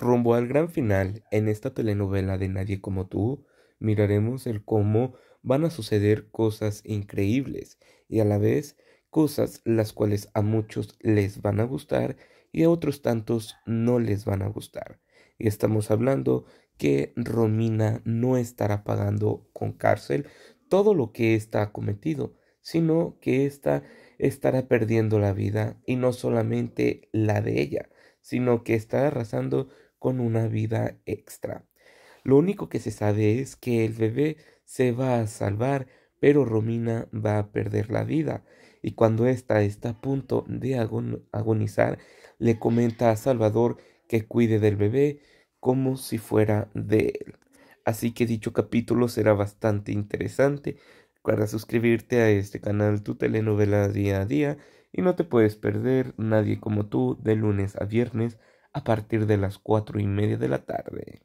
Rumbo al gran final, en esta telenovela de Nadie como tú, miraremos el cómo van a suceder cosas increíbles y a la vez cosas las cuales a muchos les van a gustar y a otros tantos no les van a gustar. Y estamos hablando que Romina no estará pagando con cárcel todo lo que está ha cometido, sino que ésta estará perdiendo la vida y no solamente la de ella, sino que estará arrasando con una vida extra. Lo único que se sabe es que el bebé se va a salvar, pero Romina va a perder la vida. Y cuando ésta está a punto de agonizar, le comenta a Salvador que cuide del bebé como si fuera de él. Así que dicho capítulo será bastante interesante. Recuerda suscribirte a este canal Tu Telenovela Día a Día y no te puedes perder Nadie como tú de lunes a viernes a partir de las cuatro y media de la tarde.